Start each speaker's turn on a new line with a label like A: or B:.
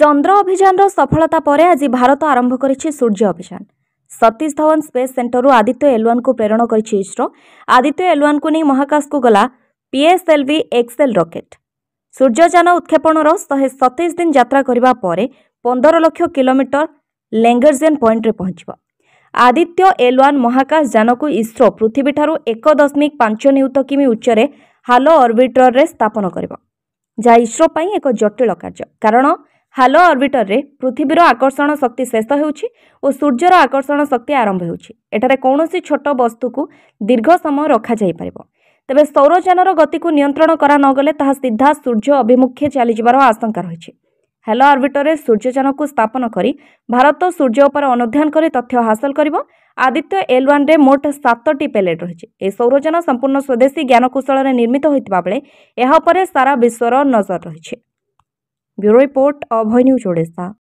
A: ଚନ୍ଦ୍ର ଅଭିଯାନର ସଫଳତା ପରେ ଆଜି ଭାରତ ଆରମ୍ଭ କରିଛି ସୂର୍ଯ୍ୟ ଅଭିଯାନ ସତୀଶ ଧୱନ ସ୍ପେସ୍ ସେଣ୍ଟରରୁ ଆଦିତ୍ୟ ଏଲୱାନ୍ଙ୍କୁ ପ୍ରେରଣ କରିଛି ଇସ୍ରୋ ଆଦିତ୍ୟ ଏଲୱାନ୍ଙ୍କୁ ନେଇ ମହାକାଶକୁ ଗଲା ପିଏସ୍ଏଲ୍ଭି ଏକ୍ସଏଲ୍ ରକେଟ୍ ସୂର୍ଯ୍ୟଯାନ ଉତ୍କ୍ଷେପଣର ଶହେ ସତେଇଶ ଦିନ ଯାତ୍ରା କରିବା ପରେ ପନ୍ଦର ଲକ୍ଷ କିଲୋମିଟର ଲେଙ୍ଗର୍ଜେନ୍ ପଏଣ୍ଟରେ ପହଞ୍ଚିବ ଆଦିତ୍ୟ ଏଲୱାନ୍ ମହାକାଶ ଯାନକୁ ଇସ୍ରୋ ପୃଥିବୀଠାରୁ ଏକ ଦଶମିକ ପାଞ୍ଚ ନିୟୁତ କିମି ଉଚ୍ଚରେ ହାଲୋ ଅର୍ବିଟରରେ ସ୍ଥାପନ କରିବ ଯାହା ଇସ୍ରୋ ପାଇଁ ଏକ ଜଟିଳ କାର୍ଯ୍ୟ କାରଣ ହାଲୋ ଅର୍ବିଟରରେ ପୃଥିବୀର ଆକର୍ଷଣ ଶକ୍ତି ଶେଷ ହେଉଛି ଓ ସୂର୍ଯ୍ୟର ଆକର୍ଷଣ ଶକ୍ତି ଆରମ୍ଭ ହେଉଛି ଏଠାରେ କୌଣସି ଛୋଟ ବସ୍ତୁକୁ ଦୀର୍ଘ ସମୟ ରଖାଯାଇପାରିବ ତେବେ ସୌରଯାନର ଗତିକୁ ନିୟନ୍ତ୍ରଣ କରାନଗଲେ ତାହା ସିଧା ସୂର୍ଯ୍ୟ ଅଭିମୁଖେ ଚାଲିଯିବାର ଆଶଙ୍କା ରହିଛି ହେଲୋ ଅର୍ବିଟରରେ ସୂର୍ଯ୍ୟଯାନକୁ ସ୍ଥାପନ କରି ଭାରତ ସୂର୍ଯ୍ୟ ଉପରେ ଅନୁଧ୍ୟାନ କରି ତଥ୍ୟ ହାସଲ କରିବ ଆଦିତ୍ୟ ଏଲ୍ ୱାନ୍ରେ ମୋଟ ସାତଟି ପ୍ୟାଲେଟ୍ ରହିଛି ଏହି ସୌରଯାନ ସମ୍ପୂର୍ଣ୍ଣ ସ୍ୱଦେଶୀ ଜ୍ଞାନକୌଶଳରେ ନିର୍ମିତ
B: ହୋଇଥିବା ବେଳେ ଏହା ଉପରେ ସାରା ବିଶ୍ୱର ନଜର ରହିଛି
C: bureau report Abhay news Odisha